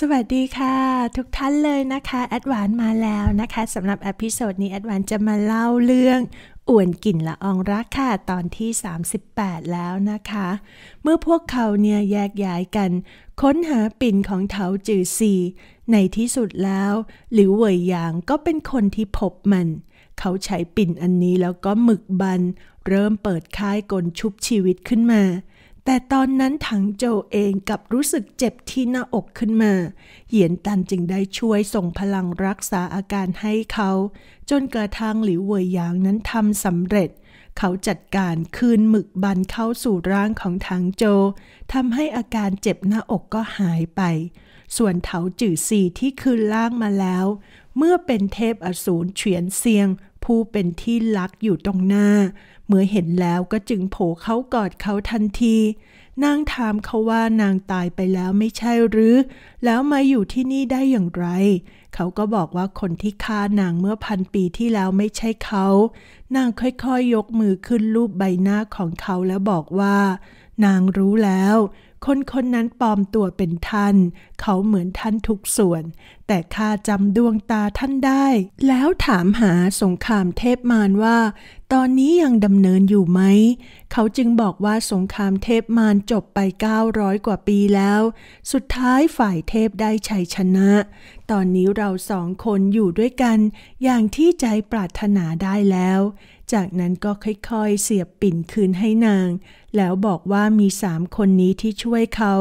สวัสดีค่ะ ทุกท่านเลยนะคะแอดวานมาแล้วนะคะสำหรับอพิโซดนี้แอดวานจะมาเล่าเรื่อง อ่วนกลิ่นละอองรักค่ะตอนที่ 38 แล้วนะคะ เมื่อพวกเขาเนี่ยแยกย้ายกัน ค้นหาปิ่นของเถาจือซีในที่สุดแล้ว หรือเวยหยางก็เป็นคนที่พบมัน เขาใช้ปิ่นอันนี้แล้วก็หมึกบัน เริ่มเปิดค่ายกลชุบชีวิตขึ้นมาแต่ตอนนั้นถังโจเองกับรู้สึกเจ็บที่หน้าอกขึ้นมา เหยียนตันจึงได้ช่วยส่งพลังรักษาอาการให้เขา จนกระทั่งหลิวเวยหยางนั้นทำสำเร็จ เขาจัดการคืนหมึกบันเข้าสู่ร่างของถังโจทำให้อาการเจ็บหน้าอกก็หายไป ส่วนเถาจื่อซีที่คืนล่างมาแล้วเมื่อเป็นเทพอสูรเฉียนเซียงผู้เป็นที่รักอยู่ตรงหน้า เมื่อเห็นแล้วก็จึงโผเขากอดเขาทันที นางถามเขาว่านางตายไปแล้วไม่ใช่หรือ แล้วมาอยู่ที่นี่ได้อย่างไร เขาก็บอกว่าคนที่ฆ่านางเมื่อพันปีที่แล้วไม่ใช่เขา นางค่อยๆยยกมือขึ้นรูปใบหน้าของเขาแล้วบอกว่า นางรู้แล้วคนคนนั้นปลอมตัวเป็นท่านเขาเหมือนท่านทุกส่วน แต่ข้าจำดวงตาท่านได้ แล้วถามหาสงครามเทพมารว่า ตอนนี้ยังดำเนินอยู่ไหม เขาจึงบอกว่าสงครามเทพมารจบไป900กว่าปีแล้ว สุดท้ายฝ่ายเทพได้ชัยชนะ ตอนนี้เราสองคนอยู่ด้วยกันอย่างที่ใจปรารถนาได้แล้วจากนั้นก็ค่อยๆเสียบปิ่นคืนให้นาง แล้วบอกว่ามีสามคนนี้ที่ช่วยเขา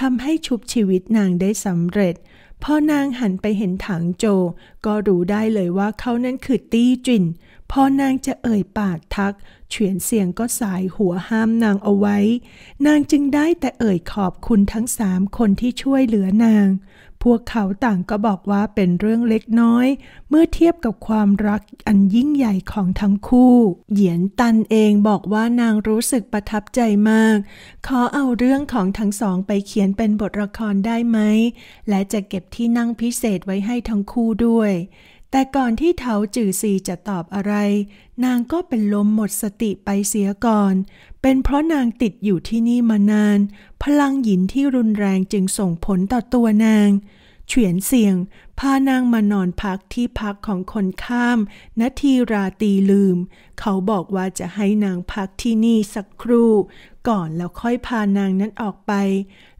ทำให้ชุบชีวิตนางได้สำเร็จ พอนางหันไปเห็นถังโจ ก็รู้ได้เลยว่าเขานั้นคือตี้จินพอนางจะเอ่ยปากทักเฉียนเสียงก็สายหัวห้ามนางเอาไว้ นางจึงได้แต่เอ่ยขอบคุณทั้งสามคนที่ช่วยเหลือนาง พวกเขาต่างก็บอกว่าเป็นเรื่องเล็กน้อย เมื่อเทียบกับความรักอันยิ่งใหญ่ของทั้งคู่ เหยียนตันเองบอกว่านางรู้สึกประทับใจมาก ขอเอาเรื่องของทั้งสองไปเขียนเป็นบทละครได้ไหม และจะเก็บที่นั่งพิเศษไว้ให้ทั้งคู่ด้วยแต่ก่อนที่เถาจื่อซีจะตอบอะไร นางก็เป็นลมหมดสติไปเสียก่อน เป็นเพราะนางติดอยู่ที่นี่มานาน พลังหยินที่รุนแรงจึงส่งผลต่อตัวนาง เฉียนเสียงพานางมานอนพักที่พักของคนข้ามนาทีราตีลืม เขาบอกว่าจะให้นางพักที่นี่สักครู่ ก่อนแล้วค่อยพานางนั้นออกไป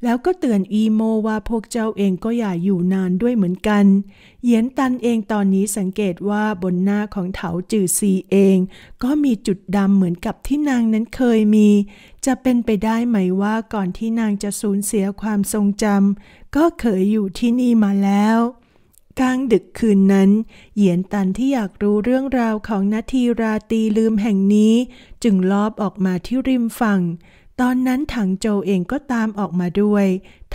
แล้วก็เตือนอีโมว่าพวกเจ้าเองก็อย่าอยู่นานด้วยเหมือนกัน เยียนตันเองตอนนี้สังเกตว่าบนหน้าของเถาจื่อซีเอง ก็มีจุดดำเหมือนกับที่นางนั้นเคยมี จะเป็นไปได้ไหมว่าก่อนที่นางจะสูญเสียความทรงจำก็เคยอยู่ที่นี่มาแล้วกลางดึกคืนนั้น เหยียนตันที่อยากรู้เรื่องราวของนาทีราตีลืมแห่งนี้ จึงลอบออกมาที่ริมฝั่ง ตอนนั้นถังโจเองก็ตามออกมาด้วย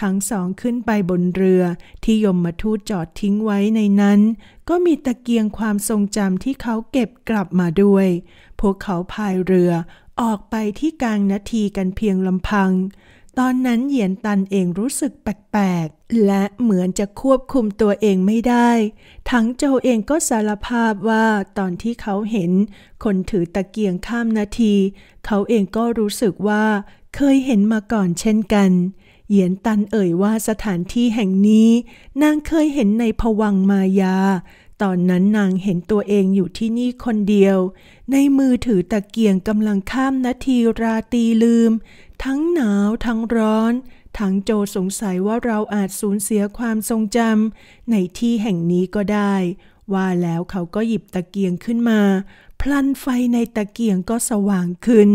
ทั้งสองขึ้นไปบนเรือที่ยมมาทูตจอดทิ้งไว้ในนั้น ก็มีตะเกียงความทรงจำที่เขาเก็บกลับมาด้วย พวกเขาพายเรือออกไปที่กลางนาทีกันเพียงลำพังตอนนั้นเหยียนตันเองรู้สึกแปลกๆ และเหมือนจะควบคุมตัวเองไม่ได้ ทั้งโจเองก็สารภาพว่าตอนที่เขาเห็นคนถือตะเกียงข้ามนาที เขาเองก็รู้สึกว่าเคยเห็นมาก่อนเช่นกัน เหยียนตันเอ่ยว่าสถานที่แห่งนี้ นางเคยเห็นในพวังมายา ตอนนั้นนางเห็นตัวเองอยู่ที่นี่คนเดียว ในมือถือตะเกียงกำลังข้ามนาทีราตีลืมทั้งหนาวทั้งร้อน ทั้งโจสงสัยว่าเราอาจสูญเสียความทรงจำในที่แห่งนี้ก็ได้ ว่าแล้วเขาก็หยิบตะเกียงขึ้นมา พลันไฟในตะเกียงก็สว่างขึ้น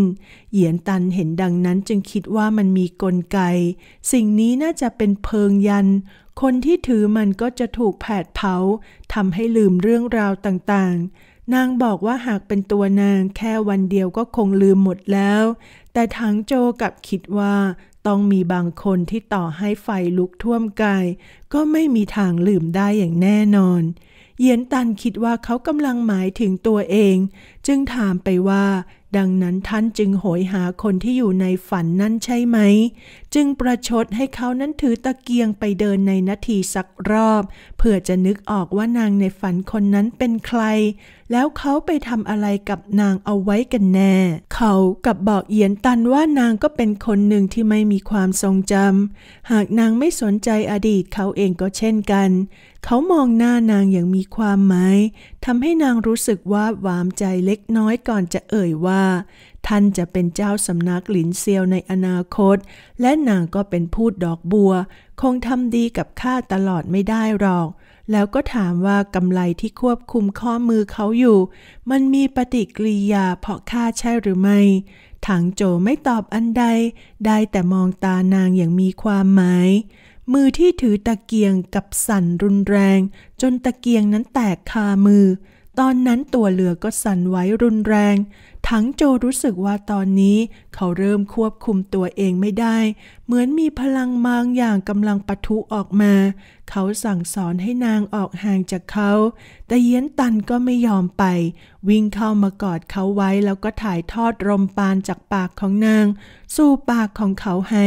เหยียนตันเห็นดังนั้นจึงคิดว่ามันมีกลไก สิ่งนี้น่าจะเป็นเพิงยัน คนที่ถือมันก็จะถูกแผดเผาทำให้ลืมเรื่องราวต่างๆนางบอกว่าหากเป็นตัวนางแค่วันเดียวก็คงลืมหมดแล้ว แต่ทั้งโจกับคิดว่า ต้องมีบางคนที่ต่อให้ไฟลุกท่วมกายก็ไม่มีทางลืมได้อย่างแน่นอน เยียนตันคิดว่าเขากำลังหมายถึงตัวเอง จึงถามไปว่า ดังนั้นท่านจึงโหยหาคนที่อยู่ในฝันนั่นใช่ไหม จึงประชดให้เขานั้นถือตะเกียงไปเดินในนาทีสักรอบเพื่อจะนึกออกว่านางในฝันคนนั้นเป็นใครแล้วเขาไปทำอะไรกับนางเอาไว้กันแน่ เขากับบอกเอียนตันว่านางก็เป็นคนหนึ่งที่ไม่มีความทรงจำ หากนางไม่สนใจอดีตเขาเองก็เช่นกัน เขามองหน้านางอย่างมีความหมายทำให้นางรู้สึกว่าหวามใจเล็กน้อยก่อนจะเอ่ยว่า ท่านจะเป็นเจ้าสำนักหลินเซียวในอนาคต และนางก็เป็นพูดดอกบัว คงทำดีกับข้าตลอดไม่ได้หรอกแล้วก็ถามว่ากำไลที่ควบคุมข้อมือเขาอยู่ มันมีปฏิกิริยาเพาะค่าใช่หรือไม่ ถังโจไม่ตอบอันใด ได้แต่มองตานางอย่างมีความหมาย มือที่ถือตะเกียงกับสั่นรุนแรง จนตะเกียงนั้นแตกคามือตอนนั้นตัวเรือก็สั่นไหวรุนแรง ทั้งโจรู้สึกว่าตอนนี้ เขาเริ่มควบคุมตัวเองไม่ได้ เหมือนมีพลังบางอย่างกำลังปะทุออกมา เขาสั่งสอนให้นางออกห่างจากเขา แต่เย็นตันก็ไม่ยอมไป วิ่งเข้ามากอดเขาไว้แล้วก็ถ่ายทอดลมปานจากปากของนาง สู่ปากของเขาให้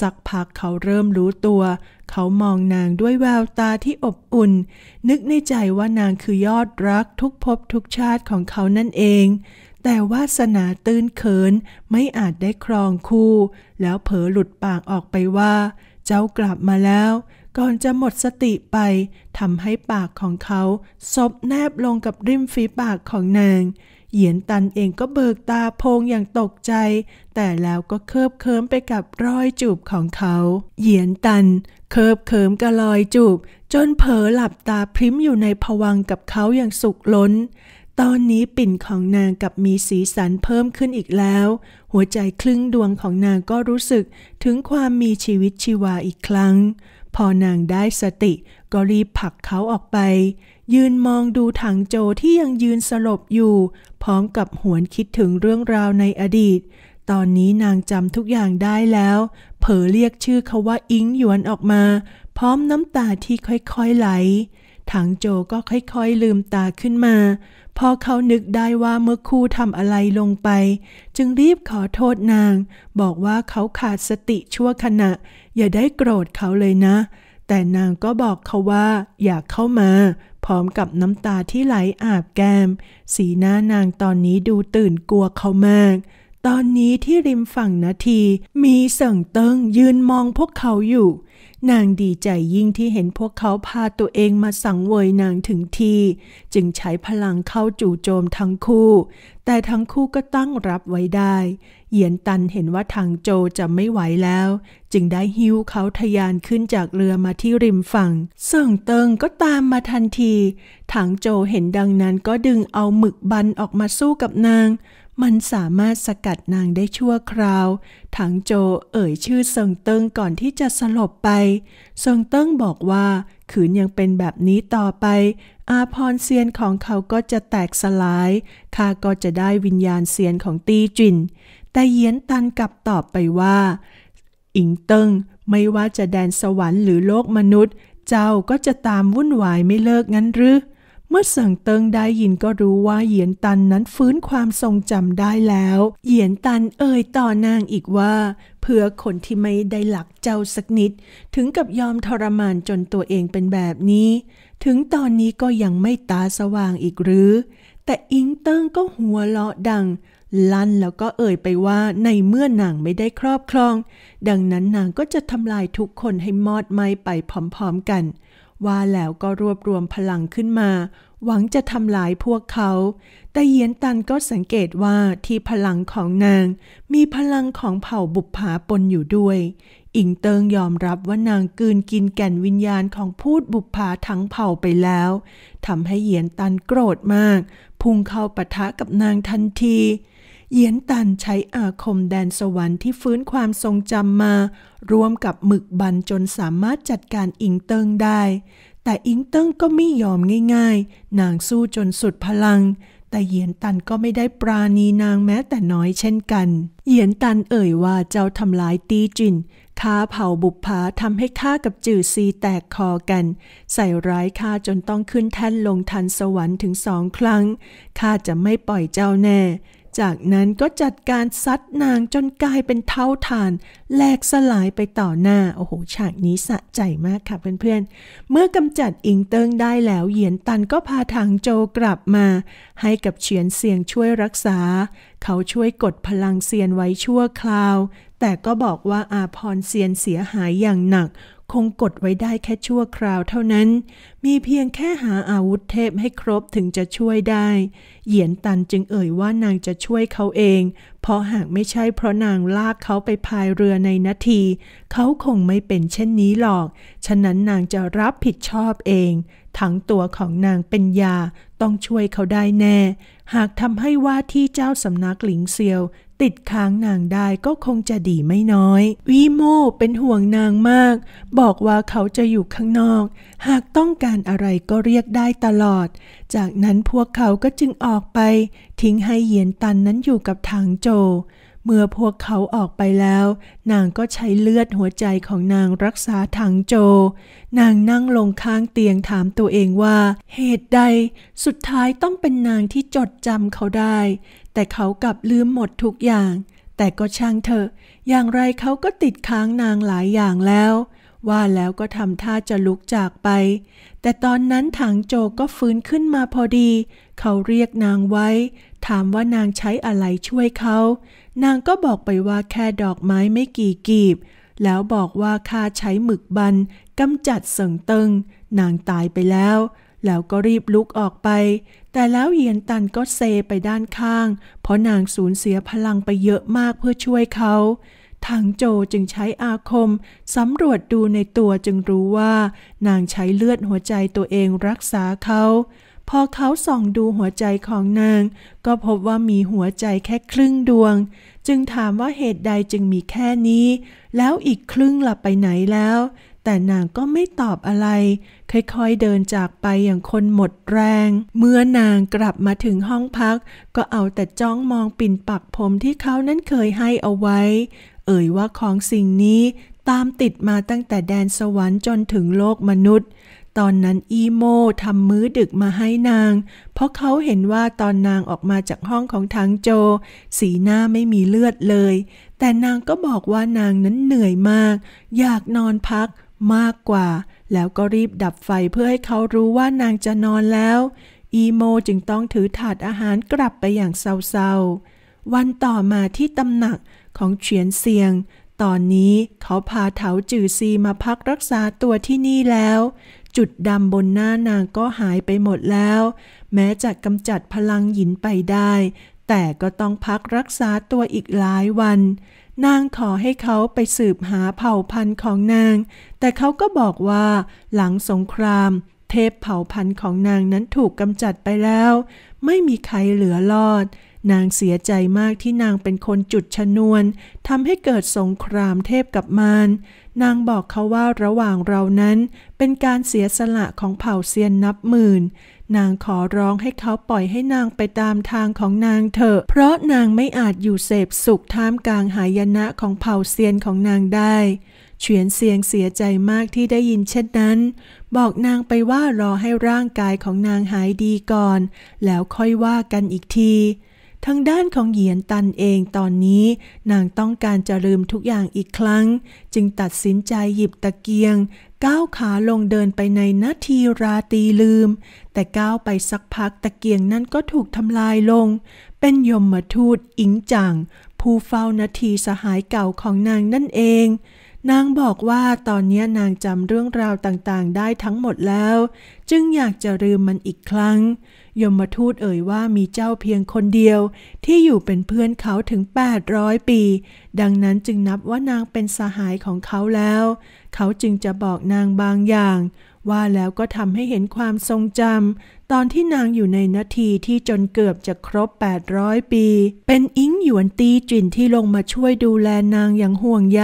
สักพักเขาเริ่มรู้ตัวเขามองนางด้วยแววตาที่อบอุ่น นึกในใจว่านางคือยอดรักทุกภพทุกชาติของเขานั่นเอง แต่วาสนาตื้นเขินไม่อาจได้ครองคู่ แล้วเผลอหลุดปากออกไปว่า เจ้ากลับมาแล้วก่อนจะหมดสติไปทำให้ปากของเขาซบแนบลงกับริมฝีปากของนางเหยียนตันเองก็เบิกตาโพงอย่างตกใจ แต่แล้วก็เคิบเคิมไปกับรอยจูบของเขา เหยียนตันเคิบเคิมกับรอยจูบจนเผลอหลับตาพริ้มอยู่ในผวังกับเขาอย่างสุขล้น ตอนนี้ปิ่นของนางกับมีสีสันเพิ่มขึ้นอีกแล้ว หัวใจครึ่งดวงของนางก็รู้สึกถึงความมีชีวิตชีวาอีกครั้งพอนางได้สติก็รีบผลักเขาออกไป ยืนมองดูถังโจที่ยังยืนสลบอยู่ พร้อมกับหวนคิดถึงเรื่องราวในอดีต ตอนนี้นางจำทุกอย่างได้แล้ว เผลอเรียกชื่อเขาว่าอิงหยวนออกมา พร้อมน้ำตาที่ค่อยๆไหล ถังโจก็ค่อยๆลืมตาขึ้นมาพอเขานึกได้ว่าเมื่อคู่ทำอะไรลงไป จึงรีบขอโทษนางบอกว่าเขาขาดสติชั่วขณะ อย่าได้โกรธเขาเลยนะ แต่นางก็บอกเขาว่าอยากเข้ามา พร้อมกับน้ำตาที่ไหลอาบแก้ม สีหน้านางตอนนี้ดูตื่นกลัวเขามากตอนนี้ที่ริมฝั่งนาทีมีเสิ่งเติงยืนมองพวกเขาอยู่ นางดีใจยิ่งที่เห็นพวกเขาพาตัวเองมาสังเวยนางถึงทีจึงใช้พลังเข้าจู่โจมทั้งคู่ แต่ทั้งคู่ก็ตั้งรับไว้ได้เหยียนตันเห็นว่าทางโจจะไม่ไหวแล้วจึงได้หิ้วเขาทยานขึ้นจากเรือมาที่ริมฝั่งเสิ่งเติงก็ตามมาทันทีทางโจเห็นดังนั้นก็ดึงเอาหมึกบันออกมาสู้กับนางมันสามารถสกัดนางได้ชั่วคราว ถังโจ เอ่ยชื่อเซิงเติ้งก่อนที่จะสลบไปเซิงเติ้งบอกว่าขืนยังเป็นแบบนี้ต่อไป อาพรเซียนของเขาก็จะแตกสลายข้าก็จะได้วิญญาณเซียนของตีจินแต่เยียนตันกลับตอบไปว่า อิงเติ้งไม่ว่าจะแดนสวรรค์หรือโลกมนุษย์ เจ้าก็จะตามวุ่นวายไม่เลิกงั้นหรือมื่อเสิงเติงได้ยินก็รู้ว่าเหยียนตันนั้นฟื้นความทรงจำได้แล้ว เหยียนตันเอ่ยต่อนางอีกว่า เพื่อคนที่ไม่ได้หลักเจ้าสักนิด ถึงกับยอมทรมานจนตัวเองเป็นแบบนี้ ถึงตอนนี้ก็ยังไม่ตาสว่างอีกหรือ แต่อิงเติงก็หัวเลาะดัง ลั่นแล้วก็เอ่ยไปว่าในเมื่อนางไม่ได้ครอบครอง ดังนั้นนางก็จะทำลายทุกคนให้มอดไหมไปพร้อมๆกัน ว่าแล้วก็รวบรวมพลังขึ้นมาหวังจะทำลายพวกเขา แต่เยียนตันก็สังเกตว่าที่พลังของนางมีพลังของเผ่าบุปผาปนอยู่ด้วย อิงเติงยอมรับว่านางกืนกินแก่นวิญญาณของพูดบุปผาทั้งเผ่าไปแล้ว ทำให้เยียนตันโกรธมาก พุ่งเข้าปะทะกับนางทันที เยียนตันใช้อาคมแดนสวรรค์ที่ฟื้นความทรงจำมา ร่วมกับหมึกบันจนสามารถจัดการอิงเติงได้แต่อิงเติ้งก็ไม่ยอมง่ายๆ นางสู้จนสุดพลัง แต่เหยียนตันก็ไม่ได้ปราณีนางแม้แต่น้อยเช่นกันเหยียนตันเอ่ยว่าเจ้าทำลายตีจินข้าเผาบุพผาทำให้ข้ากับจื่อซีแตกคอกัน ใส่ร้ายข้าจนต้องขึ้นแท่นลงทันสวรรค์ถึงสองครั้ง ข้าจะไม่ปล่อยเจ้าแน่จากนั้นก็จัดการซัดนางจนกลายเป็นเท่าทานแหลกสลายไปต่อหน้า โอ้โหฉากนี้สะใจมากค่ะเพื่อนๆ เมื่อกำจัดอิงเติงได้แล้วเหยียนตันก็พาทางโจกลับมา ให้กับเฉียนเสียงช่วยรักษา เขาช่วยกดพลังเซียนไว้ชั่วคราว แต่ก็บอกว่าอาพรเซียนเสียหายอย่างหนักคงกดไว้ได้แค่ชั่วคราวเท่านั้น มีเพียงแค่หาอาวุธเทพให้ครบถึงจะช่วยได้ เหยียนตันจึงเอ่ยว่านางจะช่วยเขาเอง เพราะหากไม่ใช่เพราะนางลากเขาไปพายเรือในนาที เขาคงไม่เป็นเช่นนี้หรอก ฉะนั้นนางจะรับผิดชอบเอง ทั้งตัวของนางเป็นยาต้องช่วยเขาได้แน่ หากทำให้ว่าที่เจ้าสำนักหลิงเซียว ติดค้างนางได้ก็คงจะดีไม่น้อย วีโม่เป็นห่วงนางมาก บอกว่าเขาจะอยู่ข้างนอก หากต้องการอะไรก็เรียกได้ตลอด จากนั้นพวกเขาก็จึงออกไป ทิ้งให้เหยียนตันนั้นอยู่กับทางโจเมื่อพวกเขาออกไปแล้ว นางก็ใช้เลือดหัวใจของนางรักษาถังโจ นางนั่งลงข้างเตียงถามตัวเองว่า เหตุใดสุดท้ายต้องเป็นนางที่จดจำเขาได้ แต่เขากลับลืมหมดทุกอย่าง แต่ก็ช่างเถอะ อย่างไรเขาก็ติดค้างนางหลายอย่างแล้วว่าแล้วก็ทำท่าจะลุกจากไป แต่ตอนนั้นถังโจก็ฟื้นขึ้นมาพอดี เขาเรียกนางไว้ ถามว่านางใช้อะไรช่วยเขา นางก็บอกไปว่าแค่ดอกไม้ไม่กี่กีบ แล้วบอกว่าข้าใช้หมึกบันกำจัดเสิงเติงนางตายไปแล้ว แล้วก็รีบลุกออกไป แต่แล้วเยียนตันก็เซไปด้านข้าง เพราะนางสูญเสียพลังไปเยอะมากเพื่อช่วยเขาทังโจจึงใช้อาคมสำรวจดูในตัวจึงรู้ว่านางใช้เลือดหัวใจตัวเองรักษาเขาพอเขาส่องดูหัวใจของนาง ก็พบว่ามีหัวใจแค่ครึ่งดวง จึงถามว่าเหตุใดจึงมีแค่นี้ แล้วอีกครึ่งหลับไปไหนแล้ว แต่นางก็ไม่ตอบอะไรค่อยๆ เดินจากไปอย่างคนหมดแรง เมื่อนางกลับมาถึงห้องพัก ก็เอาแต่จ้องมองปิ่นปักผมที่เขานั้นเคยให้เอาไว้เอ่ยว่าของสิ่งนี้ตามติดมาตั้งแต่แดนสวรรค์จนถึงโลกมนุษย์ ตอนนั้น อีโมทำมื้อ ดึกมาให้นาง เพราะเขาเห็นว่าตอนนางออกมาจากห้องของทางโจ สีหน้าไม่มีเลือดเลย แต่นางก็บอกว่านาง นั้นเหนื่อยมาก อยากนอนพักมากกว่า แล้วก็รีบดับไฟเพื่อให้เขารู้ว่านางจะนอนแล้ว อีโมจึงต้องถือถาดอาหารกลับไปอย่างเศร้าๆ วันต่อมาที่ตำหนักของเฉียนเซียง ตอนนี้เขาพาเถาจือซีมาพักรักษาตัวที่นี่แล้ว จุดดำบนหน้านางก็หายไปหมดแล้ว แม้จะกำจัดพลังหยินไปได้ แต่ก็ต้องพักรักษาตัวอีกหลายวัน นางขอให้เขาไปสืบหาเผ่าพันธุ์ของนาง แต่เขาก็บอกว่าหลังสงครามเทพเผ่าพันธุ์ของนางนั้นถูกกำจัดไปแล้ว ไม่มีใครเหลือรอด นางเสียใจมากที่นางเป็นคนจุดชนวนทำให้เกิดสงครามเทพกับมารนางบอกเขาว่าระหว่างเรานั้นเป็นการเสียสละของเผ่าเซียนนับหมื่น นางขอร้องให้เขาปล่อยให้นางไปตามทางของนางเถอะเพราะนางไม่อาจอยู่เสพสุขท่ามกลางหายนะของเผ่าเซียนของนางได้ เฉียนเซียงเสียใจมากที่ได้ยินเช่นนั้นบอกนางไปว่ารอให้ร่างกายของนางหายดีก่อน แล้วค่อยว่ากันอีกทีทางด้านของเหยียนตันเองตอนนี้ นางต้องการจะลืมทุกอย่างอีกครั้ง จึงตัดสินใจหยิบตะเกียง ก้าวขาลงเดินไปในนาทีราตีลืม แต่ก้าวไปสักพักตะเกียงนั้นก็ถูกทำลายลง เป็นยมทูตอิงจังผู้เฝ้านาทีสหายเก่าของนางนั่นเองนางบอกว่าตอนนี้นางจำเรื่องราวต่างๆ ได้ทั้งหมดแล้ว จึงอยากจะลืมมันอีกครั้ง ยมทูตเอ่ยว่ามีเจ้าเพียงคนเดียวที่อยู่เป็นเพื่อนเขาถึง 800 ปี ดังนั้นจึงนับว่านางเป็นสหายของเขาแล้ว เขาจึงจะบอกนางบางอย่างว่าแล้วก็ทำให้เห็นความทรงจำตอนที่นางอยู่ในนาทีที่จนเกือบจะครบ 800 ปี เป็นอิงหยวนตีจินที่ลงมาช่วยดูแลนางอย่างห่วงใย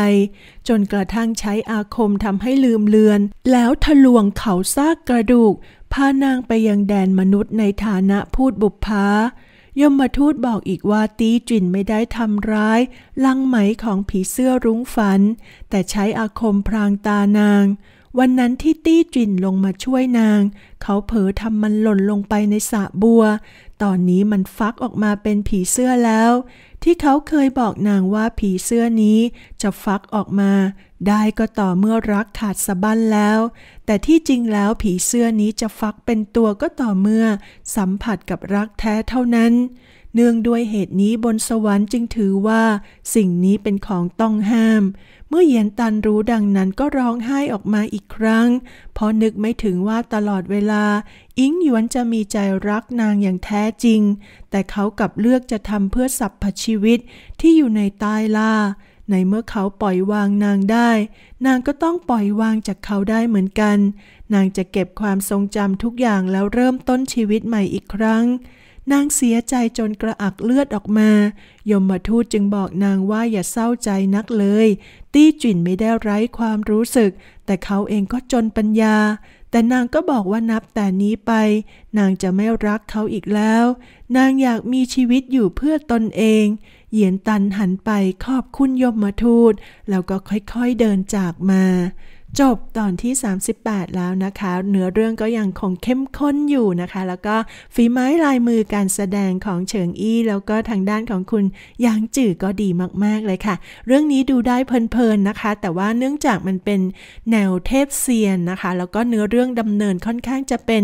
จนกระทั่งใช้อาคมทำให้ลืมเลือน แล้วทะลวงเขาซากกระดูกพานางไปยังแดนมนุษย์ในฐานะพูดบุพภายมมาทูตบอกอีกว่าตีจินไม่ได้ทำร้าย ลังไหมของผีเสื้อรุ้งฝัน แต่ใช้อาคมพรางตานางวันนั้นที่ตี้จินลงมาช่วยนาง เขาเผลอทำมันหล่นลงไปในสระบัว ตอนนี้มันฟักออกมาเป็นผีเสื้อแล้ว ที่เขาเคยบอกนางว่าผีเสื้อนี้จะฟักออกมา ได้ก็ต่อเมื่อรักขาดสะบั้นแล้ว แต่ที่จริงแล้วผีเสื้อนี้จะฟักเป็นตัวก็ต่อเมื่อ สัมผัสกับรักแท้เท่านั้น เนื่องด้วยเหตุนี้บนสวรรค์จึงถือว่า สิ่งนี้เป็นของต้องห้ามเมื่อเยียนตันรู้ดังนั้นก็ร้องไห้ออกมาอีกครั้ง เพราะนึกไม่ถึงว่าตลอดเวลา อิงหยวนจะมีใจรักนางอย่างแท้จริง แต่เขากลับเลือกจะทำเพื่อสัพพชีวิตที่อยู่ในใต้ล่าในเมื่อเขาปล่อยวางนางได้ นางก็ต้องปล่อยวางจากเขาได้เหมือนกัน นางจะเก็บความทรงจำทุกอย่างแล้วเริ่มต้นชีวิตใหม่อีกครั้งนางเสียใจจนกระอักเลือดออกมา ยมมาทูตจึงบอกนางว่าอย่าเศร้าใจนักเลย ตี้จิ่นไม่ได้ไร้ความรู้สึก แต่เขาเองก็จนปัญญา แต่นางก็บอกว่านับแต่นี้ไป นางจะไม่รักเขาอีกแล้ว นางอยากมีชีวิตอยู่เพื่อตนเอง เหยียนตันหันไปขอบคุณยมมาทูตแล้วก็ค่อยๆเดินจากมาจบตอนที่ 38 แล้วนะคะ เนื้อเรื่องก็ยังคงเข้มข้นอยู่นะคะ แล้วก็ฝีไม้ลายมือการแสดงของเฉิงอี้แล้วก็ทางด้านของคุณยางจื่อก็ดีมากๆเลยค่ะ เรื่องนี้ดูได้เพลินๆนะคะ แต่ว่าเนื่องจากมันเป็นแนวเทพเซียนนะคะ แล้วก็เนื้อเรื่องดำเนินค่อนข้างจะเป็น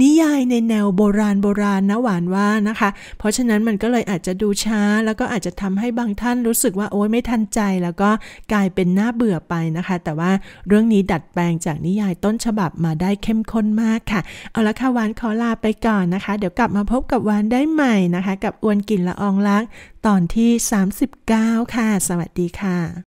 นิยายในแนวโบราณโบราณนะหวานว่านะคะ เพราะฉะนั้นมันก็เลยอาจจะดูช้า แล้วก็อาจจะทำให้บางท่านรู้สึกว่าโอ๊ยไม่ทันใจ แล้วก็กลายเป็นหน้าเบื่อไปนะคะ แต่ว่าเรื่องนี้ดัดแปลงจากนิยายต้นฉบับมาได้เข้มข้นมากค่ะ เอาละค่ะวานขอลาไปก่อนนะคะ เดี๋ยวกลับมาพบกับวานได้ใหม่นะคะ กับอวนกินละอองล้างตอนที่ 39 ค่ะ สวัสดีค่ะ